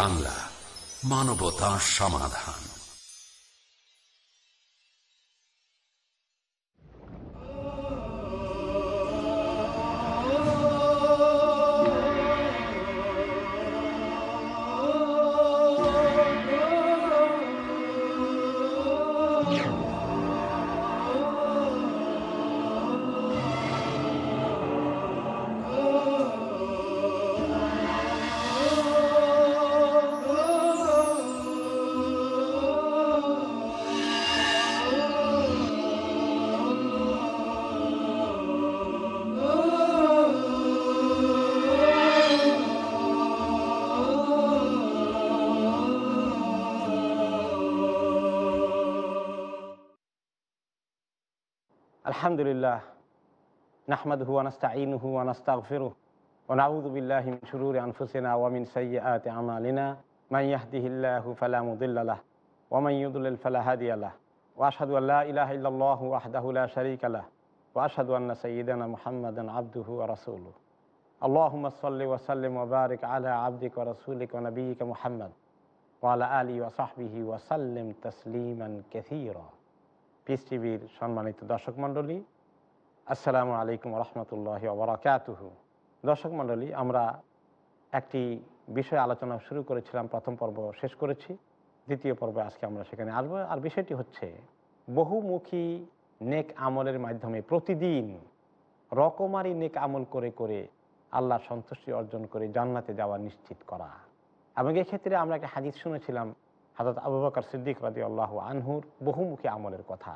বাংলা মানবতা সমাধান الحمد لله نحمده ونستعينه ونستغفره ونعوذ بالله من شرور أنفسنا ومن سيئات أعمالنا من يهده الله فلا مضل له ومن يضلل فلا هادي له وأشهد أن لا إله إلا الله وحده لا شريك له وأشهد أن سيدنا محمد عبده ورسوله اللهم صل وسلم وبارك على عبدك ورسولك ونبيك محمد وعلى آله وصحبه وسلم تسليما كثيرا পিস টিভির সম্মানিত দর্শক মণ্ডলী আসসালামু আলাইকুম রহমতুল্লাহ ওবরাকাতুহু দর্শক মণ্ডলী আমরা একটি বিষয় আলোচনা শুরু করেছিলাম প্রথম পর্ব শেষ করেছি দ্বিতীয় পর্বে আজকে আমরা সেখানে আসবো আর বিষয়টি হচ্ছে বহুমুখী নেক আমলের মাধ্যমে প্রতিদিন রকমারি নেক আমল করে করে আল্লাহ সন্তুষ্টি অর্জন করে জান্নাতে যাওয়া নিশ্চিত করা এবং এক্ষেত্রে আমরা একটা হাজির শুনেছিলাম হাজরত আবু বাকর সিদ্দিক রাজি আল্লাহ আনহুর বহুমুখী আমলের কথা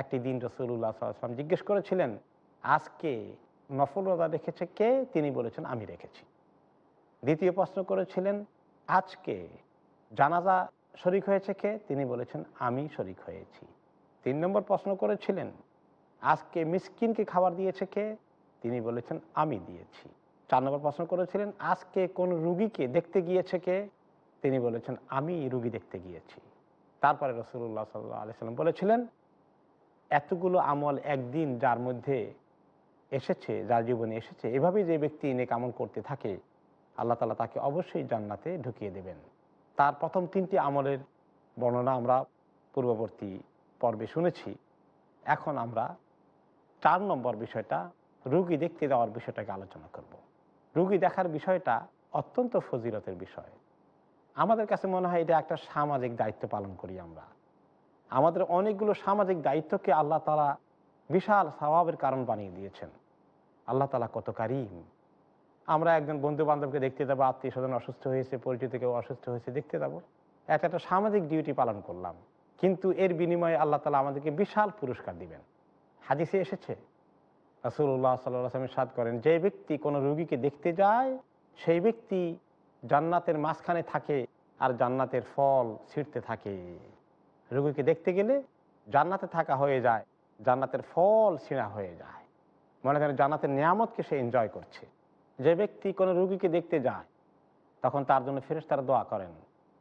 একটি দিন রসুল্লাহ সাল্লাম জিজ্ঞেস করেছিলেন আজকে নফল রোজা রেখেছে কে তিনি বলেছেন আমি রেখেছি দ্বিতীয় প্রশ্ন করেছিলেন আজকে জানাজা শরিক হয়েছে কে তিনি বলেছেন আমি শরিক হয়েছি তিন নম্বর প্রশ্ন করেছিলেন আজকে মিসকিনকে খাবার দিয়েছে কে তিনি বলেছেন আমি দিয়েছি চার নম্বর প্রশ্ন করেছিলেন আজকে কোন রুগীকে দেখতে গিয়েছে কে তিনি বলেছেন আমি রুগী দেখতে গিয়েছি তারপরে রসুল্লাহ সাল্লাহ সাল্লাম বলেছিলেন এতগুলো আমল একদিন যার মধ্যে এসেছে যার জীবনে এসেছে এভাবেই যে ব্যক্তি এনে কামল করতে থাকে আল্লাহ তালা তাকে অবশ্যই জান্নাতে ঢুকিয়ে দেবেন তার প্রথম তিনটি আমলের বর্ণনা আমরা পূর্ববর্তী পর্বে শুনেছি এখন আমরা চার নম্বর বিষয়টা রুগী দেখতে যাওয়ার বিষয়টাকে আলোচনা করব। রুগী দেখার বিষয়টা অত্যন্ত ফজিলতের বিষয় আমাদের কাছে মনে হয় এটা একটা সামাজিক দায়িত্ব পালন করি আমরা আমাদের অনেকগুলো সামাজিক দায়িত্বকে আল্লাহ তালা বিশাল স্বভাবের কারণ বানিয়ে দিয়েছেন আল্লাহ তালা কত কারিম আমরা একজন বন্ধু বান্ধবকে দেখতে যাবো আত্মীয় স্বজন অসুস্থ হয়েছে পরিচিত কেউ অসুস্থ হয়েছে দেখতে যাবো একটা একটা সামাজিক ডিউটি পালন করলাম কিন্তু এর বিনিময়ে আল্লাহ তালা আমাদেরকে বিশাল পুরস্কার দিবেন হাদিসে এসেছে রাসুল্লাহ সাল্লাহ আসলামের সাদ করেন যে ব্যক্তি কোনো রুগীকে দেখতে যায় সেই ব্যক্তি জান্নাতের মাঝখানে থাকে আর জান্নাতের ফল ছিঁড়তে থাকে রুগীকে দেখতে গেলে জান্নাতে থাকা হয়ে যায় জান্নাতের ফল ছিঁড়া হয়ে যায় মনে করেন জান্নাতের নিয়ামতকে সে এনজয় করছে যে ব্যক্তি কোনো রুগীকে দেখতে যায় তখন তার জন্য ফেরেস তারা দোয়া করেন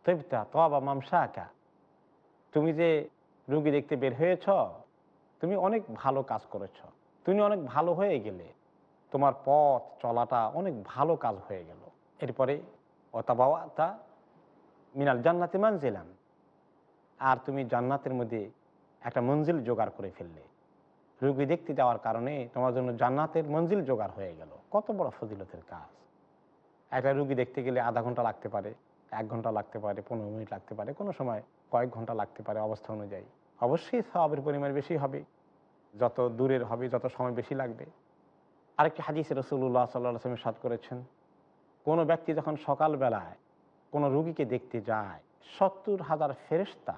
তৈবতা তবা মামসা একা তুমি যে রুগী দেখতে বের হয়েছ তুমি অনেক ভালো কাজ করেছ তুমি অনেক ভালো হয়ে গেলে তোমার পথ চলাটা অনেক ভালো কাজ হয়ে গেল এরপরে অতাবাওয়াতা মিনাল জান্নাতে মানজিলাম আর তুমি জান্নাতের মধ্যে একটা মঞ্জিল জোগাড় করে ফেললে রুগী দেখতে যাওয়ার কারণে তোমার জন্য জান্নাতের মঞ্জিল জোগাড় হয়ে গেল কত বড় ফজিলতের কাজ একটা রুগী দেখতে গেলে আধা ঘন্টা লাগতে পারে এক ঘন্টা লাগতে পারে পনেরো মিনিট লাগতে পারে কোনো সময় কয়েক ঘন্টা লাগতে পারে অবস্থা অনুযায়ী অবশ্যই সবের পরিমাণ বেশি হবে যত দূরের হবে যত সময় বেশি লাগবে আরেকটি হাদিস রসুল্লাহ সাল্লাহ আসলামের সাদ করেছেন কোনো ব্যক্তি যখন সকালবেলায় কোনো রুগীকে দেখতে যায় সত্তর হাজার ফেরিস্তা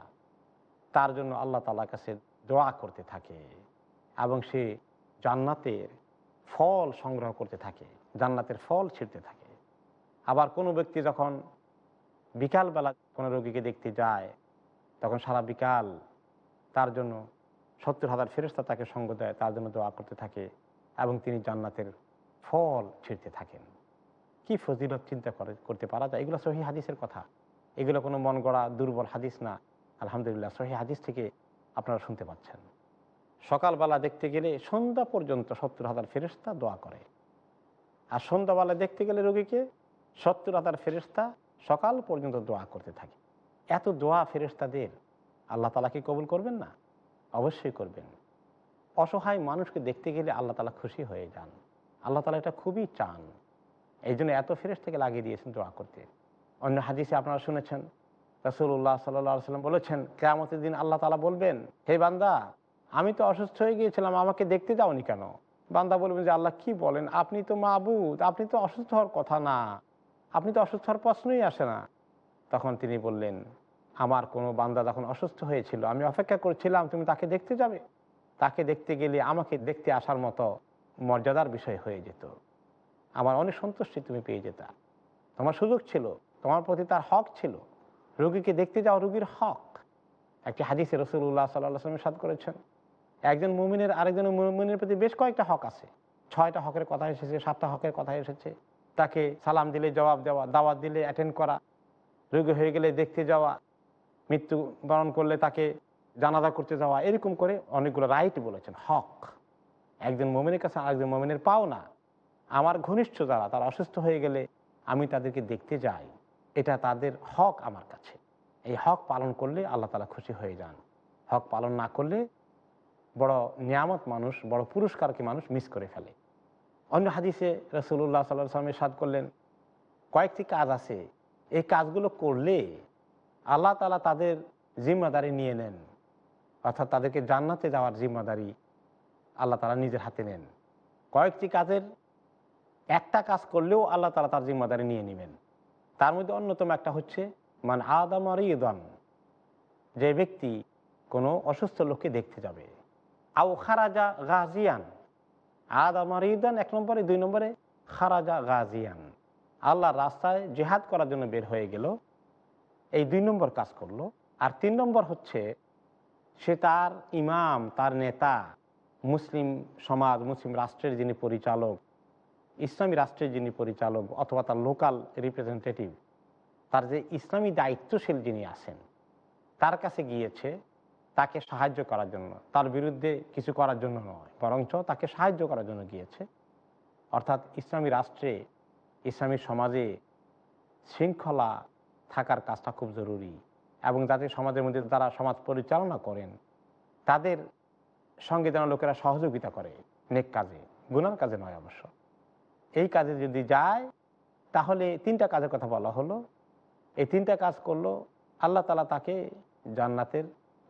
তার জন্য আল্লাহ তালা কাছে দোয়া করতে থাকে এবং সে জান্নাতের ফল সংগ্রহ করতে থাকে জান্নাতের ফল ছিঁড়তে থাকে আবার কোনো ব্যক্তি যখন বিকালবেলা কোনো রোগীকে দেখতে যায় তখন সারা বিকাল তার জন্য সত্তর হাজার ফেরস্তা তাকে সঙ্গ দেয় তার জন্য দোয়া করতে থাকে এবং তিনি জান্নাতের ফল ছিঁড়তে থাকেন কি ফজিলত চিন্তা করে করতে পারা যায় এগুলো সহি হাদিসের কথা এগুলো কোনো মন গড়া দুর্বল হাদিস না আলহামদুলিল্লাহ সহি হাদিস থেকে আপনারা শুনতে পাচ্ছেন সকালবেলা দেখতে গেলে সন্ধ্যা পর্যন্ত সত্তর হাজার ফেরিস্তা দোয়া করে আর সন্ধ্যাবেলা দেখতে গেলে রোগীকে সত্তর হাজার ফেরিস্তা সকাল পর্যন্ত দোয়া করতে থাকে এত দোয়া ফেরিস্তাদের আল্লাহ তালাকে কবুল করবেন না অবশ্যই করবেন অসহায় মানুষকে দেখতে গেলে আল্লাহ তালা খুশি হয়ে যান আল্লাহ তালা এটা খুবই চান এই জন্য এত ফেরেস থেকে লাগিয়ে দিয়েছেন দোয়া করতে অন্য হাদিসে আপনারা শুনেছেন রসুল্লাহ সাল্লাম বলেছেন কেয়ামতের দিন আল্লাহ তালা বলবেন হে বান্দা আমি তো অসুস্থ হয়ে গিয়েছিলাম আমাকে দেখতে যাওনি কেন বান্দা বলবেন যে আল্লাহ কি বলেন আপনি তো মাবুদ আপনি তো অসুস্থ হওয়ার কথা না আপনি তো অসুস্থ হওয়ার প্রশ্নই আসে না তখন তিনি বললেন আমার কোনো বান্দা তখন অসুস্থ হয়েছিল আমি অপেক্ষা করছিলাম তুমি তাকে দেখতে যাবে তাকে দেখতে গেলে আমাকে দেখতে আসার মতো মর্যাদার বিষয় হয়ে যেত আমার অনেক সন্তুষ্টি তুমি পেয়ে যেতা তোমার সুযোগ ছিল তোমার প্রতি তার হক ছিল রুগীকে দেখতে যাওয়া রুগীর হক একটি হাদিসে রসুল্লাহ সাল্লাহ সাদ করেছেন একজন মুমিনের আরেকজন মুমিনের প্রতি বেশ কয়েকটা হক আছে ছয়টা হকের কথা এসেছে সাতটা হকের কথা এসেছে তাকে সালাম দিলে জবাব দেওয়া দাওয়াত দিলে অ্যাটেন্ড করা রুগী হয়ে গেলে দেখতে যাওয়া মৃত্যু বরণ করলে তাকে জানাজা করতে যাওয়া এরকম করে অনেকগুলো রাইট বলেছেন হক একজন মমিনের কাছে আরেকজন মমিনের পাওনা আমার ঘনিষ্ঠ যারা তারা অসুস্থ হয়ে গেলে আমি তাদেরকে দেখতে যাই এটা তাদের হক আমার কাছে এই হক পালন করলে আল্লাহ তালা খুশি হয়ে যান হক পালন না করলে বড় নিয়ামত মানুষ বড় পুরস্কারকে মানুষ মিস করে ফেলে অন্য হাদিসে রসুল্লাহ সাল্লাহ সালামের সাদ করলেন কয়েকটি কাজ আছে এই কাজগুলো করলে আল্লাহ তালা তাদের জিম্মাদারি নিয়ে নেন অর্থাৎ তাদেরকে জান্নাতে যাওয়ার জিম্মাদারি আল্লাহ তালা নিজের হাতে নেন কয়েকটি কাজের একটা কাজ করলেও আল্লাহ তালা তার জিম্মাদারি নিয়ে নেবেন তার মধ্যে অন্যতম একটা হচ্ছে মান আদামারি ইদান যে ব্যক্তি কোনো অসুস্থ লোককে দেখতে যাবে আও খারাজা গাজিয়ান আদামারি ইদান এক নম্বরে দুই নম্বরে খারাজা গাজিয়ান আল্লাহ রাস্তায় জেহাদ করার জন্য বের হয়ে গেল এই দুই নম্বর কাজ করলো আর তিন নম্বর হচ্ছে সে তার ইমাম তার নেতা মুসলিম সমাজ মুসলিম রাষ্ট্রের যিনি পরিচালক ইসলামী রাষ্ট্রের যিনি পরিচালক অথবা তার লোকাল রিপ্রেজেন্টেটিভ তার যে ইসলামী দায়িত্বশীল যিনি আছেন তার কাছে গিয়েছে তাকে সাহায্য করার জন্য তার বিরুদ্ধে কিছু করার জন্য নয় বরঞ্চ তাকে সাহায্য করার জন্য গিয়েছে অর্থাৎ ইসলামী রাষ্ট্রে ইসলামী সমাজে শৃঙ্খলা থাকার কাজটা খুব জরুরি এবং যাতে সমাজের মধ্যে তারা সমাজ পরিচালনা করেন তাদের সঙ্গে যেন লোকেরা সহযোগিতা করে নেক কাজে গুনার কাজে নয় অবশ্য এই কাজে যদি যায় তাহলে তিনটা কাজের কথা বলা হলো এই তিনটা কাজ করলো আল্লাহ তালা তাকে জান্নাতের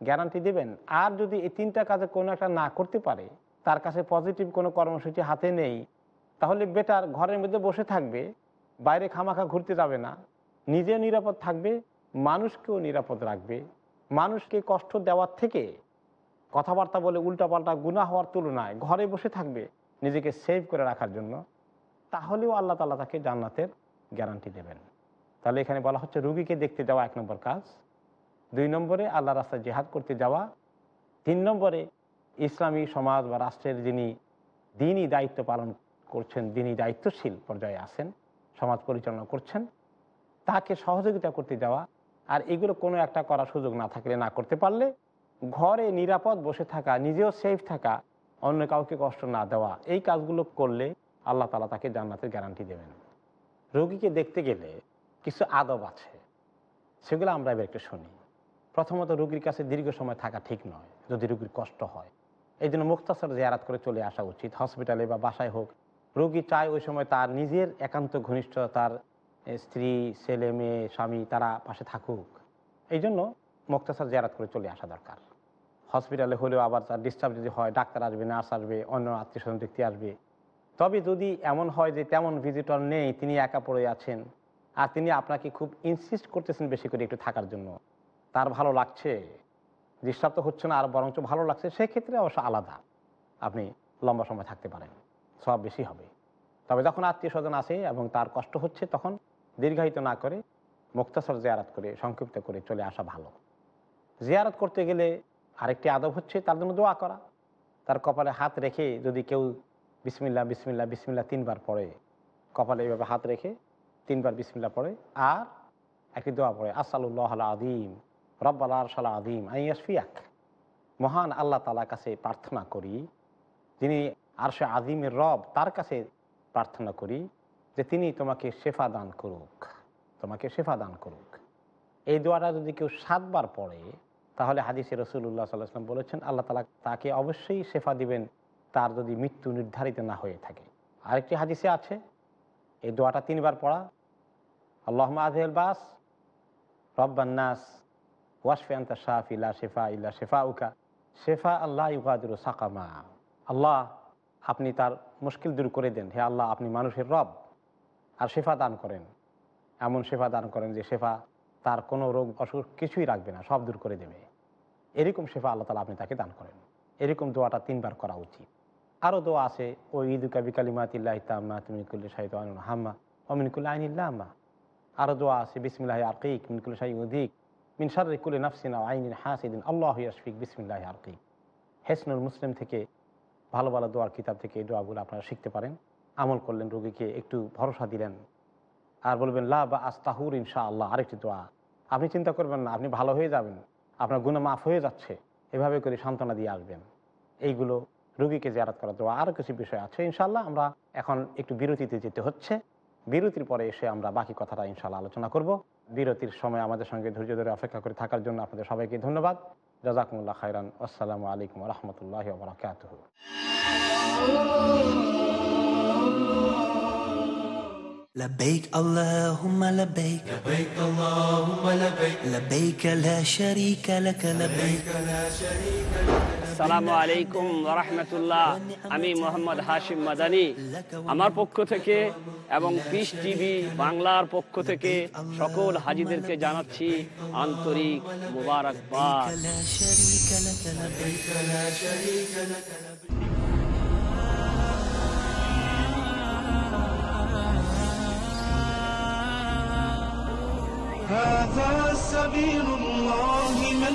গ্যারান্টি দেবেন আর যদি এই তিনটা কাজে কোনো একটা না করতে পারে তার কাছে পজিটিভ কোনো কর্মসূচি হাতে নেই তাহলে বেটার ঘরের মধ্যে বসে থাকবে বাইরে খামাখা ঘুরতে যাবে না নিজে নিরাপদ থাকবে মানুষকেও নিরাপদ রাখবে মানুষকে কষ্ট দেওয়ার থেকে কথাবার্তা বলে উল্টাপাল্টা গুণা হওয়ার তুলনায় ঘরে বসে থাকবে নিজেকে সেভ করে রাখার জন্য তাহলেও আল্লাহ তালা তাকে জান্নাতের গ্যারান্টি দেবেন তাহলে এখানে বলা হচ্ছে রুগীকে দেখতে যাওয়া এক নম্বর কাজ দুই নম্বরে আল্লাহ রাস্তায় জেহাদ করতে যাওয়া তিন নম্বরে ইসলামী সমাজ বা রাষ্ট্রের যিনি দিনই দায়িত্ব পালন করছেন দিনই দায়িত্বশীল পর্যায়ে আছেন সমাজ পরিচালনা করছেন তাকে সহযোগিতা করতে যাওয়া আর এগুলো কোনো একটা করার সুযোগ না থাকলে না করতে পারলে ঘরে নিরাপদ বসে থাকা নিজেও সেফ থাকা অন্য কাউকে কষ্ট না দেওয়া এই কাজগুলো করলে আল্লাহ তালা তাকে জান্নাতের গ্যারান্টি দেবেন রোগীকে দেখতে গেলে কিছু আদব আছে সেগুলো আমরা এবার একটু শুনি প্রথমত রুগীর কাছে দীর্ঘ সময় থাকা ঠিক নয় যদি রুগীর কষ্ট হয় এই জন্য মুক্তাসর জেয়ারাত করে চলে আসা উচিত হসপিটালে বা বাসায় হোক রুগী চায় ওই সময় তার নিজের একান্ত ঘনিষ্ঠ তার স্ত্রী ছেলে মেয়ে স্বামী তারা পাশে থাকুক এই জন্য মুক্তাসর জেয়ারাত করে চলে আসা দরকার হসপিটালে হলেও আবার তার ডিস্টার্ব যদি হয় ডাক্তার আসবে নার্স আসবে অন্য আত্মীয় স্বজন দেখতে আসবে তবে যদি এমন হয় যে তেমন ভিজিটর নেই তিনি একা পড়ে আছেন আর তিনি আপনাকে খুব ইনসিস্ট করতেছেন বেশি করে একটু থাকার জন্য তার ভালো লাগছে ডিস্টার্ব তো হচ্ছে না আর বরঞ্চ ভালো লাগছে সেক্ষেত্রে অবশ্য আলাদা আপনি লম্বা সময় থাকতে পারেন সব বেশি হবে তবে যখন আত্মীয় স্বজন আসে এবং তার কষ্ট হচ্ছে তখন দীর্ঘায়িত না করে মুক্তাসর জিয়ারাত করে সংক্ষিপ্ত করে চলে আসা ভালো জিয়ারাত করতে গেলে আরেকটি আদব হচ্ছে তার জন্য দোয়া করা তার কপালে হাত রেখে যদি কেউ বিসমিল্লা বিসমিল্লা বিসমিল্লা তিনবার পড়ে কপালে এইভাবে হাত রেখে তিনবার বিসমিল্লা পড়ে আর একটি দোয়া পড়ে আসালুল্লাহ আদিম রব্বাল আরশাল আদিম ইয়াসফিয়াক মহান আল্লাহ তালা কাছে প্রার্থনা করি যিনি আরশে আদিমের রব তার কাছে প্রার্থনা করি যে তিনি তোমাকে শেফা দান করুক তোমাকে শেফা দান করুক এই দোয়াটা যদি কেউ সাতবার পড়ে তাহলে হাদিসে রসুল্লাহ সাল্লাহ বলেছেন আল্লাহ তালা তাকে অবশ্যই শেফা দিবেন তার যদি মৃত্যু নির্ধারিত না হয়ে থাকে আরেকটি হাদিসে আছে এই দোয়াটা তিনবার পড়া আল্লাহ আজহেল বাস রব্বান্নাস ওয়াসফিয়ান্তা শাহ ইল্লা শেফা ইল্লা শেফা উকা শেফা আল্লাহ ইউকাদুর সাকামা আল্লাহ আপনি তার মুশকিল দূর করে দেন হে আল্লাহ আপনি মানুষের রব আর শেফা দান করেন এমন শেফা দান করেন যে শেফা তার কোনো রোগ অসুখ কিছুই রাখবে না সব দূর করে দেবে এরকম শেফা আল্লাহ তালা আপনি তাকে দান করেন এরকম দোয়াটা তিনবার করা উচিত আরও দোয়া আছে ও ইদুকা বিকালিমাতিল্লাহ তাম্মা তুমিকুল্লি শাহিদ আনুল হাম্মা ও মিনকুল্লা আইনিল্লা আম্মা আরও দোয়া আছে বিসমিল্লাহ আরকিক মিনকুল শাহী উদিক মিনসারিকুল নাফসিনা আইনিন হাসিদিন আল্লাহ ইয়াশফিক বিসমিল্লাহ আরকিক হেসনুল মুসলিম থেকে ভালো ভালো দোয়ার কিতাব থেকে এই দোয়াগুলো আপনারা শিখতে পারেন আমল করলেন রুগীকে একটু ভরসা দিলেন আর বলবেন লা বা আস্তাহুর ইনশা আল্লাহ আরেকটি দোয়া আপনি চিন্তা করবেন না আপনি ভালো হয়ে যাবেন আপনার গুণা মাফ হয়ে যাচ্ছে এভাবে করে সান্ত্বনা দিয়ে আসবেন এইগুলো রুগীকে জেরাত করা দেওয়া আরও কিছু বিষয় আছে ইনশাল্লাহ আমরা এখন একটু বিরতিতে যেতে হচ্ছে বিরতির পরে এসে আমরা বাকি কথাটা ইনশাল্লাহ আলোচনা করব বিরতির সময় আমাদের সঙ্গে ধৈর্য ধরে অপেক্ষা করে থাকার জন্য আপনাদের সবাইকে ধন্যবাদ জাজাকুমুল্লাহ খাইরান আসসালামু আলাইকুম রহমতুল্লাহ বরাকাত لبيك اللهم لبيك لبيك اللهم لبيك لبيك لا شريك لك لبيك لا شريك আসসালামু আলাইকুম রহমতুল্লাহ আমি মোহাম্মদ হাশিম মাদানি আমার পক্ষ থেকে এবং পিস টিভি বাংলার পক্ষ থেকে সকল হাজিদেরকে জানাচ্ছি আন্তরিক মুবারকবাদ هذا سبيل الله من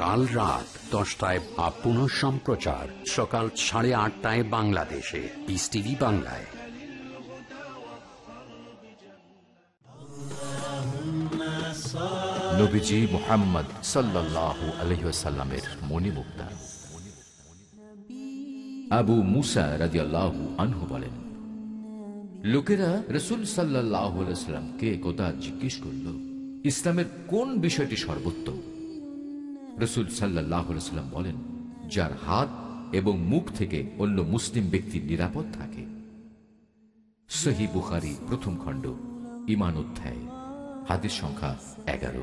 কাল রাত দশটায় আপন সম্প্রচার সকাল সাড়ে আটটায় বাংলাদেশে পিস টিভি বাংলায় আবু মুসা রাজি আল্লাহ আনহু বলেন লোকেরা রসুল সাল্লাহ সাল্লামকে কোথা জিজ্ঞেস করল ইসলামের কোন বিষয়টি সর্বোত্তম রসুল সাল্লাহ সাল্লাম বলেন যার হাত এবং মুখ থেকে অন্য মুসলিম ব্যক্তির নিরাপদ থাকে সহি বুখারি প্রথম খণ্ড ইমান অধ্যায় হাতের সংখ্যা এগারো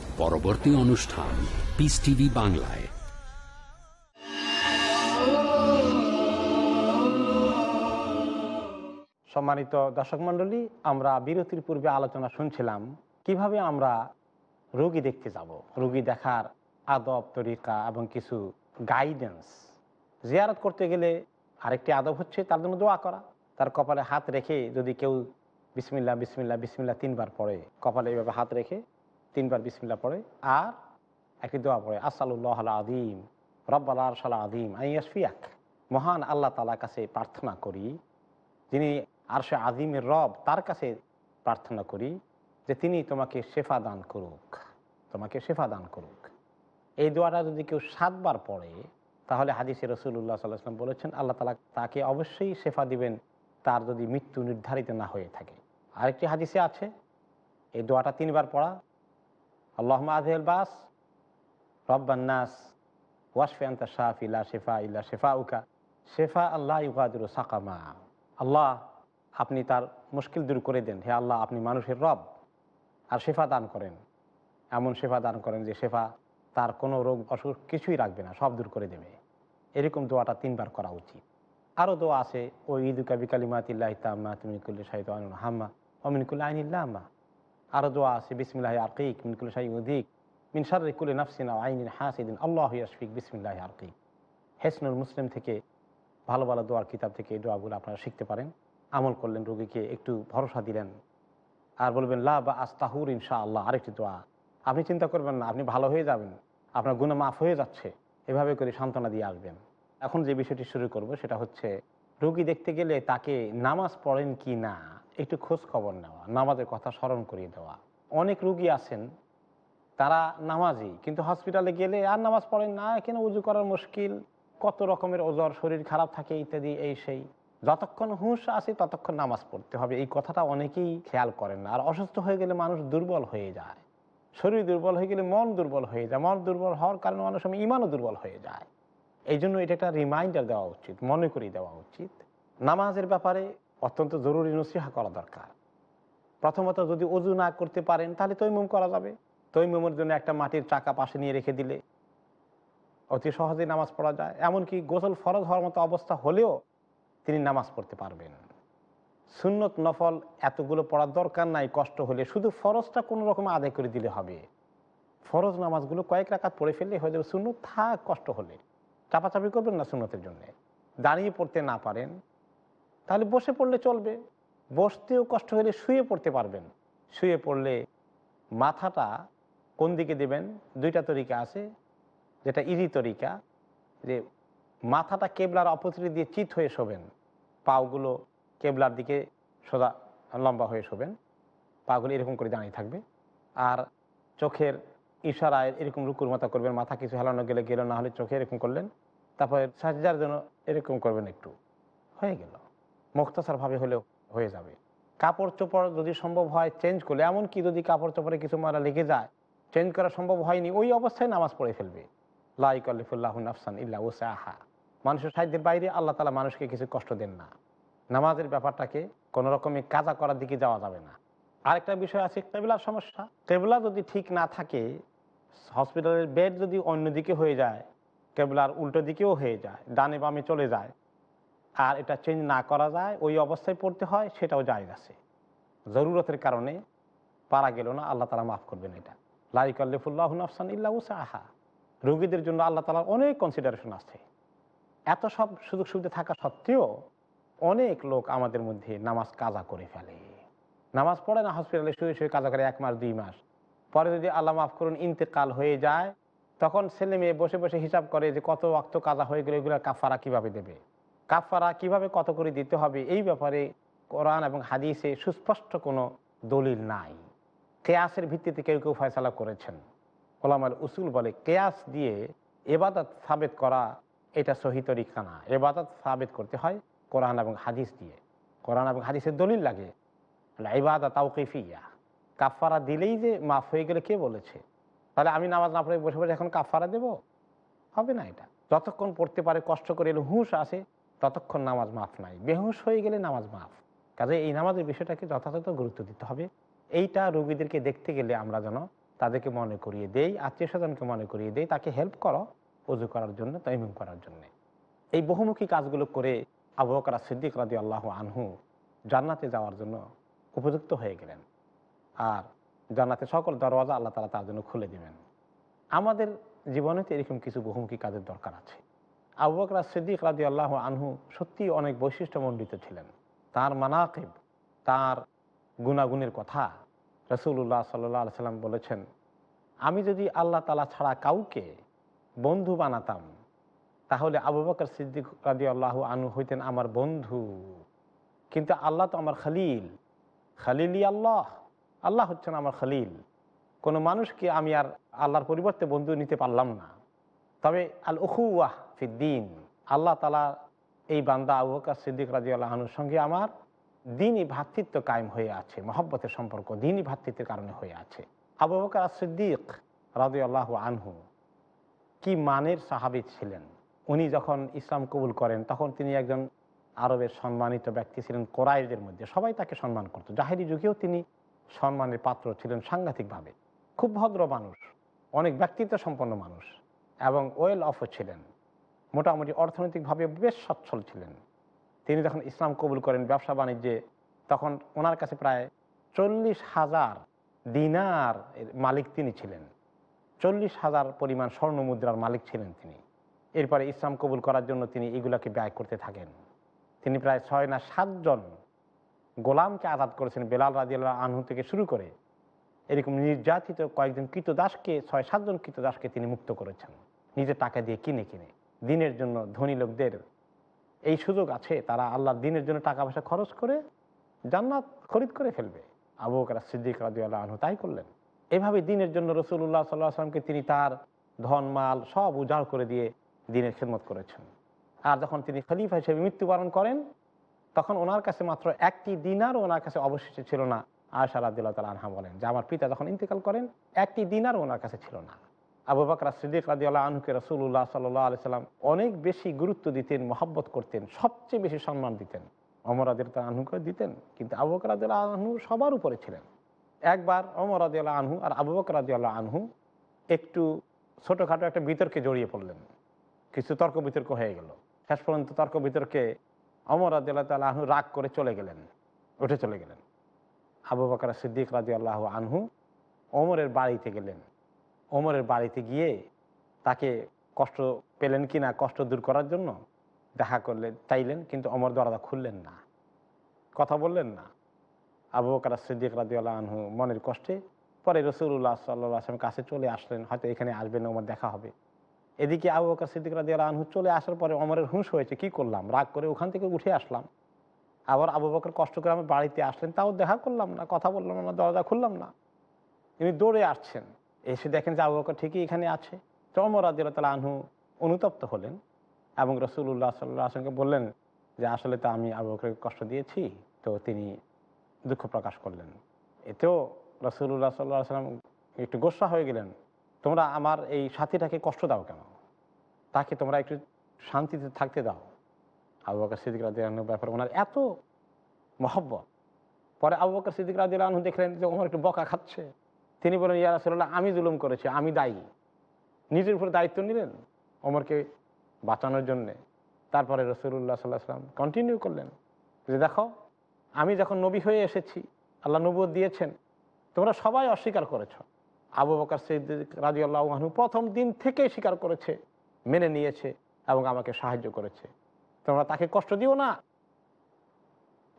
পরবর্তী অনুষ্ঠান পিস টিভি বাংলায় সম্মানিত দর্শক মন্ডলী আমরা বিরতির পূর্বে আলোচনা শুনছিলাম কিভাবে আমরা রোগী দেখতে যাব রোগী দেখার আদব তরিকা এবং কিছু গাইডেন্স জিয়ারত করতে গেলে আরেকটি আদব হচ্ছে তার জন্য দোয়া করা তার কপালে হাত রেখে যদি কেউ বিসমিল্লা বিসমিল্লা বিসমিল্লা তিনবার পড়ে কপালে এভাবে হাত রেখে তিনবার বিসমিল্লা পড়ে আর একটি দোয়া পড়ে আসালুল্লাহ আল আদিম রব্বাল আরশাল আদিম আইয়াসফিয়াক মহান আল্লাহ তালা কাছে প্রার্থনা করি যিনি আরশে আদিমের রব তার কাছে প্রার্থনা করি যে তিনি তোমাকে শেফা দান করুক তোমাকে শেফা দান করুক এই দোয়াটা যদি কেউ সাতবার পড়ে তাহলে হাদিসে রসুল্লাহ সাল্লাহাম বলেছেন আল্লাহ তালা তাকে অবশ্যই শেফা দিবেন তার যদি মৃত্যু নির্ধারিত না হয়ে থাকে আরেকটি হাদিসে আছে এই দোয়াটা তিনবার পড়া আল্লাহ মাহেল বাস রব্বান্নাস ওয়াশফিয়ান্তা শাহ ইল্লা শেফা ইল্লা শেফা উকা শেফা আল্লাহ ইউকাদুর সাকামা আল্লাহ আপনি তার মুশকিল দূর করে দেন হে আল্লাহ আপনি মানুষের রব আর শেফা দান করেন এমন শেফা দান করেন যে শেফা তার কোনো রোগ অসুখ কিছুই রাখবে না সব দূর করে দেবে এরকম দোয়াটা তিনবার করা উচিত আরও দোয়া আছে ও ঈদুকা বিকালিমাতিল্লাহ তাম্মা তুমি কুল্লি শাহিদ আনুল হাম্মা অমিনকুল্লা আইনিল্লা আম্মা দোয়া আছে বিসমিল্লাহ আরকিক মিনকুল শাহী উদিক মিনসার রিকুলে নাফসিনা আইনিন হাসিদিন আল্লাহ ইয়াশফিক বিসমিল্লাহ আরকিক হেসনুল মুসলিম থেকে ভালো ভালো দোয়ার কিতাব থেকে এই দোয়াগুলো আপনারা শিখতে পারেন আমল করলেন রোগীকে একটু ভরসা দিলেন আর বলবেন লা বা আস্তাহুর ইনশা আল্লাহ আরেকটি দোয়া আপনি চিন্তা করবেন না আপনি ভালো হয়ে যাবেন আপনার গুণা মাফ হয়ে যাচ্ছে এভাবে করে সান্ত্বনা দিয়ে আসবেন এখন যে বিষয়টি শুরু করব সেটা হচ্ছে রুগী দেখতে গেলে তাকে নামাজ পড়েন কি না একটু খোঁজ খবর নেওয়া নামাজের কথা স্মরণ করিয়ে দেওয়া অনেক রুগী আছেন তারা নামাজি কিন্তু হসপিটালে গেলে আর নামাজ পড়েন না কেন উজু করার মুশকিল কত রকমের ওজর শরীর খারাপ থাকে ইত্যাদি এই সেই যতক্ষণ হুঁশ আছে ততক্ষণ নামাজ পড়তে হবে এই কথাটা অনেকেই খেয়াল করেন না আর অসুস্থ হয়ে গেলে মানুষ দুর্বল হয়ে যায় শরীর দুর্বল হয়ে গেলে মন দুর্বল হয়ে যায় মন দুর্বল হওয়ার কারণে অনেক সময় ইমানও দুর্বল হয়ে যায় এই জন্য এটা একটা রিমাইন্ডার দেওয়া উচিত মনে করিয়ে দেওয়া উচিত নামাজের ব্যাপারে অত্যন্ত জরুরি নসিহা করা দরকার প্রথমত যদি অজু না করতে পারেন তাহলে তৈমুম করা যাবে তৈমুমের জন্য একটা মাটির টাকা পাশে নিয়ে রেখে দিলে অতি সহজে নামাজ পড়া যায় এমনকি গোসল ফরজ হওয়ার মতো অবস্থা হলেও তিনি নামাজ পড়তে পারবেন সুন্নত নফল এতগুলো পড়ার দরকার নাই কষ্ট হলে শুধু ফরজটা কোনো রকম আদায় করে দিলে হবে ফরজ নামাজগুলো কয়েক রাখাত পড়ে ফেললে হয়ে যাবে সুন্নত থাক কষ্ট হলে চাপাচাপি করবেন না সুন্নতের জন্যে দাঁড়িয়ে পড়তে না পারেন তাহলে বসে পড়লে চলবে বসতেও কষ্ট হলে শুয়ে পড়তে পারবেন শুয়ে পড়লে মাথাটা কোন দিকে দেবেন দুইটা তরিকা আছে যেটা ইরি তরিকা যে মাথাটা কেবলার অপোজিট দিয়ে চিত হয়ে শোবেন পাগুলো কেবলার দিকে সোজা লম্বা হয়ে শোবেন পাগুলো এরকম করে দাঁড়িয়ে থাকবে আর চোখের ইশারায় এরকম রুকুর মাথা করবেন মাথা কিছু হেলানো গেলে গেল না হলে চোখে এরকম করলেন তারপরে সাজার জন্য এরকম করবেন একটু হয়ে গেল মুক্তাসারভাবে হলেও হয়ে যাবে কাপড় চোপড় যদি সম্ভব হয় চেঞ্জ করলে এমনকি যদি কাপড় চোপড়ে কিছু মারা লেগে যায় চেঞ্জ করা সম্ভব হয়নি ওই অবস্থায় নামাজ পড়ে ফেলবে আল্লিফুল্লাহ আফসান ইল্লা ওসাহা মানুষের সাহিত্যের বাইরে আল্লাহ তালা মানুষকে কিছু কষ্ট দেন না নামাজের ব্যাপারটাকে কোনো রকমই কাজা করার দিকে যাওয়া যাবে না আরেকটা বিষয় আছে কেবলার সমস্যা কেবলা যদি ঠিক না থাকে হসপিটালের বেড যদি অন্যদিকে হয়ে যায় কেবলার উল্টো দিকেও হয়ে যায় ডানে বামে চলে যায় আর এটা চেঞ্জ না করা যায় ওই অবস্থায় পড়তে হয় সেটাও যায় আছে জরুরতের কারণে পারা গেল না আল্লাহ তালা মাফ করবেন এটা লাইকাল্লিফুল্লাহ আফসান ইল্লাহ আহা রুগীদের জন্য আল্লাহ তালার অনেক কনসিডারেশন আছে এত সব সুযোগ সুবিধা থাকা সত্ত্বেও অনেক লোক আমাদের মধ্যে নামাজ কাজা করে ফেলে নামাজ পড়ে না হসপিটালে শুয়ে শুয়ে কাজা করে এক মাস দুই মাস পরে যদি আল্লাহ মাফ করুন ইন্তেকাল হয়ে যায় তখন ছেলে মেয়ে বসে বসে হিসাব করে যে কত অক্ত কাজা হয়ে গেলে ওইগুলো কাফারা কীভাবে দেবে কাফারা কিভাবে কত করে দিতে হবে এই ব্যাপারে কোরআন এবং হাদিসে সুস্পষ্ট কোনো দলিল নাই কেয়াসের ভিত্তিতে কেউ কেউ ফয়সালা করেছেন ওলামাল উসুল বলে কেয়াস দিয়ে এবাদত সাবেত করা এটা সহি তরিকা না এবাদত সাবেত করতে হয় কোরআন এবং হাদিস দিয়ে কোরআন এবং হাদিসের দলিল লাগে তাও তাওকিফিয়া কাফারা দিলেই যে মাফ হয়ে গেলে কে বলেছে তাহলে আমি নামাজ না পড়ে বসে বসে এখন কাফারা দেব হবে না এটা যতক্ষণ পড়তে পারে কষ্ট করে হুঁশ আসে ততক্ষণ নামাজ মাফ নাই বেহুশ হয়ে গেলে নামাজ মাফ কাজে এই নামাজের বিষয়টাকে যথাযথ গুরুত্ব দিতে হবে এইটা রোগীদেরকে দেখতে গেলে আমরা যেন তাদেরকে মনে করিয়ে দেই আত্মীয় স্বজনকে মনে করিয়ে দেই তাকে হেল্প করো উজু করার জন্য তৈমিম করার জন্য এই বহুমুখী কাজগুলো করে আবু বকর সিদ্দিক রাজি আল্লাহ আনহু জান্নাতে যাওয়ার জন্য উপযুক্ত হয়ে গেলেন আর জান্নাতে সকল দরওয়াজা আল্লাহ তালা তার জন্য খুলে দিবেন আমাদের জীবনে তো এরকম কিছু বহুমুখী কাজের দরকার আছে আবু সিদ্দিক রাজি আল্লাহ আনহু সত্যি অনেক বৈশিষ্ট্যমণ্ডিত ছিলেন তার মানাকিব তার গুণাগুণের কথা রসুল্লাহ সাল্লাহ সাল্লাম বলেছেন আমি যদি আল্লাহ তালা ছাড়া কাউকে বন্ধু বানাতাম তাহলে আবু বকর সিদ্দিক রাজি আল্লাহ আনু হইতেন আমার বন্ধু কিন্তু আল্লাহ তো আমার খালিল খালিলি আল্লাহ আল্লাহ হচ্ছেন আমার খালিল কোনো মানুষকে আমি আর আল্লাহর পরিবর্তে বন্ধু নিতে পারলাম না তবে আল ওখুয়াহ ফিদ্দিন আল্লাহ তালা এই বান্দা আবুকা সিদ্দিক রাজি আল্লাহনুর সঙ্গে আমার দিনই ভ্রাতৃত্ব কায়েম হয়ে আছে মহব্বতের সম্পর্ক দিনই ভ্রাতৃত্বের কারণে হয়ে আছে আবু বকর সিদ্দিক রাজি আল্লাহ আনহু কি মানের সাহাবি ছিলেন উনি যখন ইসলাম কবুল করেন তখন তিনি একজন আরবের সম্মানিত ব্যক্তি ছিলেন কোরাইদের মধ্যে সবাই তাকে সম্মান করত জাহেরি যুগেও তিনি সম্মানের পাত্র ছিলেন সাংঘাতিকভাবে খুব ভদ্র মানুষ অনেক ব্যক্তিত্ব সম্পন্ন মানুষ এবং ওয়েল অফও ছিলেন মোটামুটি অর্থনৈতিকভাবে বেশ সচ্ছল ছিলেন তিনি যখন ইসলাম কবুল করেন ব্যবসা বাণিজ্যে তখন ওনার কাছে প্রায় চল্লিশ হাজার দিনার মালিক তিনি ছিলেন চল্লিশ হাজার পরিমাণ স্বর্ণ মুদ্রার মালিক ছিলেন তিনি এরপরে ইসলাম কবুল করার জন্য তিনি এগুলাকে ব্যয় করতে থাকেন তিনি প্রায় ছয় না সাতজন গোলামকে আজাদ করেছেন বেলাল রাজিয়াল আনহু থেকে শুরু করে এরকম নির্যাতিত কয়েকজন দাসকে ছয় সাতজন দাসকে তিনি মুক্ত করেছেন নিজের টাকা দিয়ে কিনে কিনে দিনের জন্য ধনী লোকদের এই সুযোগ আছে তারা আল্লাহর দিনের জন্য টাকা পয়সা খরচ করে জান্নাত খরিদ করে ফেলবে আবু কারা সিদ্দিক রাজিউল্লাহ আনহু তাই করলেন এভাবে দিনের জন্য রসুল্লাহ সাল্লাহ আসলামকে তিনি তার ধন মাল সব উজাড় করে দিয়ে দিনের খেদমত করেছেন আর যখন তিনি খলিফা হিসেবে মৃত্যুবরণ করেন তখন ওনার কাছে মাত্র একটি দিনার ওনার কাছে অবশিষ্ট ছিল না আয়সা রাদিল্লা তালা আনহা বলেন যে আমার পিতা যখন ইন্তেকাল করেন একটি দিনার ওনার কাছে ছিল না আবু বাকরা সিদ্দিক রাদিউল্লাহ আনহুকে রসুল্লাহ সাল্লাহ আলি সাল্লাম অনেক বেশি গুরুত্ব দিতেন মহব্বত করতেন সবচেয়ে বেশি সম্মান দিতেন অমর আদিল্লা আনহুকে দিতেন কিন্তু আবু বাকর আদিল্লা আনহু সবার উপরে ছিলেন একবার অমর আদিউল্লাহ আনহু আর আবু বকর আদিউল্লাহ আনহু একটু ছোটোখাটো একটা বিতর্কে জড়িয়ে পড়লেন কিছু তর্ক বিতর্ক হয়ে গেল শেষ পর্যন্ত তর্ক বিতর্কে অমর আদিল্লা তাল্লাহ আনহু রাগ করে চলে গেলেন উঠে চলে গেলেন আবু বাকর সিদ্দিক রাজি আল্লাহ আনহু ওমরের বাড়িতে গেলেন ওমরের বাড়িতে গিয়ে তাকে কষ্ট পেলেন কি না কষ্ট দূর করার জন্য দেখা করলেন চাইলেন কিন্তু অমর দরাদা খুললেন না কথা বললেন না আবু বকর সিদ্দিক আল্লাহ আনহু মনের কষ্টে পরে রসুল্লাহ সাল্লাহ আসলাম কাছে চলে আসলেন হয়তো এখানে আসবেন ওমর দেখা হবে এদিকে আবু বকর সিদ্দিক আল্লাহ আনহু চলে আসার পরে অমরের হুঁশ হয়েছে কি করলাম রাগ করে ওখান থেকে উঠে আসলাম আবার আবু বকর কষ্ট করে আমার বাড়িতে আসলেন তাও দেখা করলাম না কথা বললাম না দরজা খুললাম না তিনি দৌড়ে আসছেন এসে দেখেন যে আবু বকর ঠিকই এখানে আছে চমর আদিলতাল আনহু অনুতপ্ত হলেন এবং রসুল্লাহ সাল্লাহ আসলামকে বললেন যে আসলে তো আমি আবু বকরকে কষ্ট দিয়েছি তো তিনি দুঃখ প্রকাশ করলেন এতেও রসুল্লাহ সাল্লাহ আসলাম একটু গোসা হয়ে গেলেন তোমরা আমার এই সাথীটাকে কষ্ট দাও কেন তাকে তোমরা একটু শান্তিতে থাকতে দাও আবু বকর সিদ্দিক রাজিয়ালাহুর ব্যাপারে ওনার এত মহব্বত পরে আবু সিদ্দিক সিদ্দিক রাজিয়ালাহু দেখলেন যে ওমর একটু বকা খাচ্ছে তিনি বলেন ইয়া রাসুল্লাহ আমি জুলুম করেছি আমি দায়ী নিজের উপর দায়িত্ব নিলেন ওমরকে বাঁচানোর জন্যে তারপরে রসুল্লাহ সাল্লাহ সাল্লাম কন্টিনিউ করলেন যে দেখো আমি যখন নবী হয়ে এসেছি আল্লাহ নবুয় দিয়েছেন তোমরা সবাই অস্বীকার করেছ আবু বকার সৈদিক রাজিউল্লাহ প্রথম দিন থেকেই স্বীকার করেছে মেনে নিয়েছে এবং আমাকে সাহায্য করেছে তোমরা তাকে কষ্ট দিও না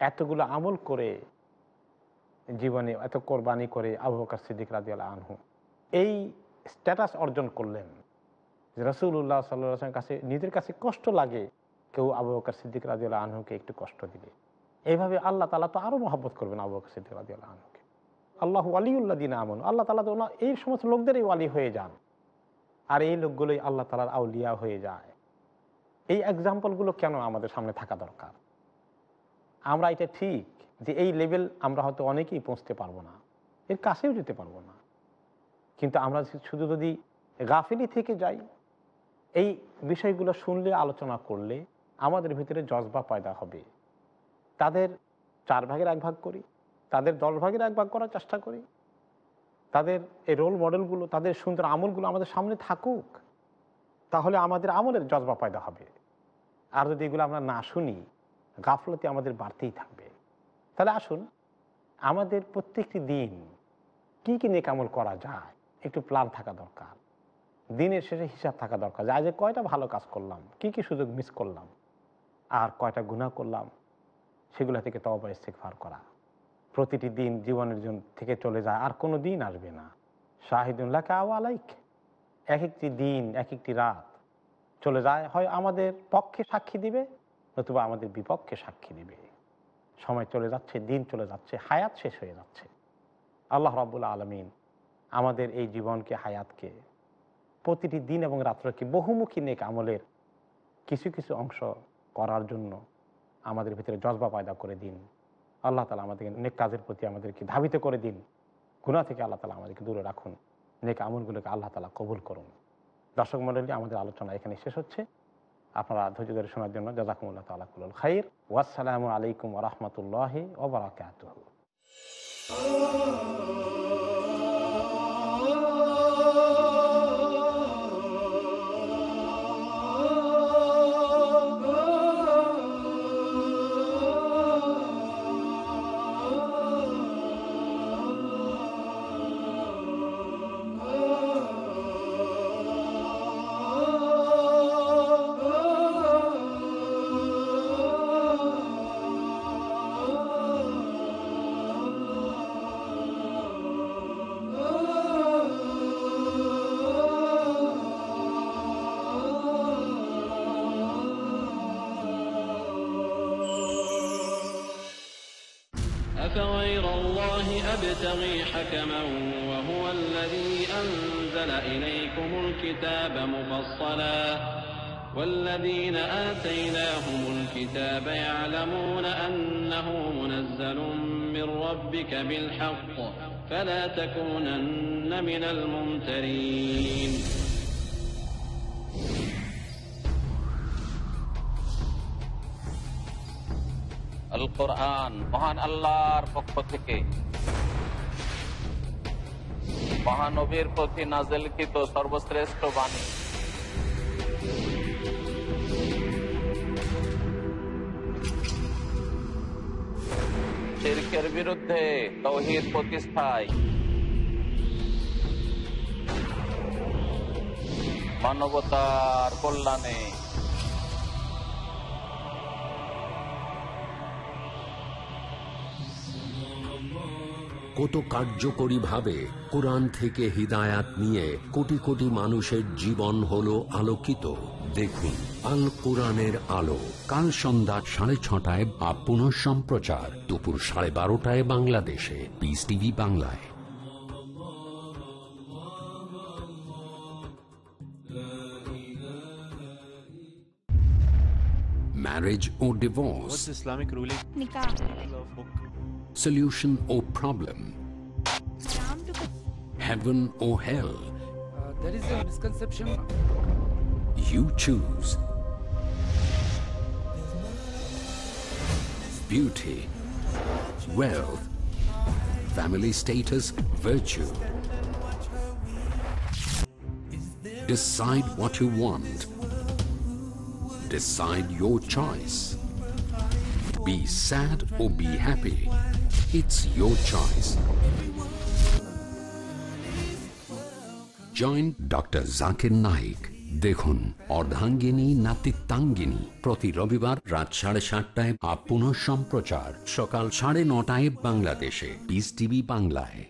এতগুলো আমল করে জীবনে এত কোরবানি করে আবু বকর সিদ্দিক রাজিয়াল আনহু এই স্ট্যাটাস অর্জন করলেন রসুল্লাহ সাল্লামের কাছে নিজের কাছে কষ্ট লাগে কেউ আবু বকর সিদ্দিক রাজিউল্লাহ আনহুকে একটু কষ্ট দিবে এইভাবে আল্লাহ তালা তো আরও মহব্বত করবেন আবু বকর সিদ্দিক রাজিউল্লাহ আনহুকে আল্লাহ আলিউল্লা দিন আমন আল্লাহ তালা তো এই সমস্ত লোকদেরই ওয়ালি হয়ে যান আর এই লোকগুলোই আল্লাহ তালার আউলিয়া হয়ে যায় এই এক্সাম্পলগুলো কেন আমাদের সামনে থাকা দরকার আমরা এটা ঠিক যে এই লেভেল আমরা হয়তো অনেকেই পৌঁছতে পারবো না এর কাছেও যেতে পারবো না কিন্তু আমরা শুধু যদি গাফিলি থেকে যাই এই বিষয়গুলো শুনলে আলোচনা করলে আমাদের ভিতরে জজবা পয়দা হবে তাদের চার ভাগের এক ভাগ করি তাদের দশ ভাগের এক ভাগ করার চেষ্টা করি তাদের এই রোল মডেলগুলো তাদের সুন্দর আমলগুলো আমাদের সামনে থাকুক তাহলে আমাদের আমলের জজবা পায়দা হবে আর যদি এগুলো আমরা না শুনি গাফলতি আমাদের বাড়তেই থাকবে তাহলে আসুন আমাদের প্রত্যেকটি দিন কী কী নিয়ে কামল করা যায় একটু প্ল্যান থাকা দরকার দিনের শেষে হিসাব থাকা দরকার যে আজ কয়টা ভালো কাজ করলাম কি কি সুযোগ মিস করলাম আর কয়টা গুণা করলাম সেগুলো থেকে তবা ইস্তেকফার করা প্রতিটি দিন জীবনের জন্য থেকে চলে যায় আর কোনো দিন আসবে না শাহিদুল্লাহকে কে আওয়ালাইক এক একটি দিন এক একটি রাত চলে যায় হয় আমাদের পক্ষে সাক্ষী দিবে নতুবা আমাদের বিপক্ষে সাক্ষী দিবে সময় চলে যাচ্ছে দিন চলে যাচ্ছে হায়াত শেষ হয়ে যাচ্ছে আল্লাহ রাবুল আলমিন আমাদের এই জীবনকে হায়াতকে প্রতিটি দিন এবং রাত্রকে বহুমুখী নেক আমলের কিছু কিছু অংশ করার জন্য আমাদের ভিতরে জজবা পায়দা করে দিন আল্লাহ তালা আমাদেরকে নেক কাজের প্রতি আমাদেরকে ধাবিত করে দিন গুণা থেকে আল্লাহ তালা আমাদেরকে দূরে রাখুন নেক আমলগুলোকে আল্লাহ তালা কবুল করুন দর্শক মন্ডলী আমাদের আলোচনা এখানে শেষ হচ্ছে আপনারা ধৈর্য ধরে শোনার জন্য জাজাকুমুল্লাহ কুলুল খাইর ওয়াসালামু আলাইকুম রহমতুল্লাহ ওবরাকাত Oh يبتغي حكما وهو الذي أنزل إليكم الكتاب مفصلا والذين آتيناهم الكتاب يعلمون أنه منزل من ربك بالحق فلا تكونن من الممترين القرآن মহান الله পক্ষ মহানবীর প্রতি নাজেলকৃত সর্বশ্রেষ্ঠ বাণী প্রতিষ্ঠায় মানবতার কল্যাণে কত কার্যকরীভাবে কোরআন থেকে হিদায়াত নিয়ে কোটি কোটি মানুষের জীবন হল আলোকিত দেখুন আল কোরআনের আলো কাল সন্ধ্যা সাড়ে ছটায় বা পুনঃ সম্প্রচার দুপুর সাড়ে বারোটায় বাংলাদেশে পিস টিভি বাংলায় ম্যারেজ ও divorce Islamic ruling solution or problem, heaven or hell. Uh, there is a misconception. You choose beauty, wealth, family status, virtue. Decide what you want. Decide your choice. Be sad or be happy. It's your choice. Joint doctor Zakir Naik দেখুন অর্ধাঙ্গিনী নাতিত্বাঙ্গিনী প্রতি রবিবার রাত সাড়ে সাতটায় up সম্প্রচার সকাল সাড়ে নটায় বাংলাদেশে বিস টিভি বাংলায়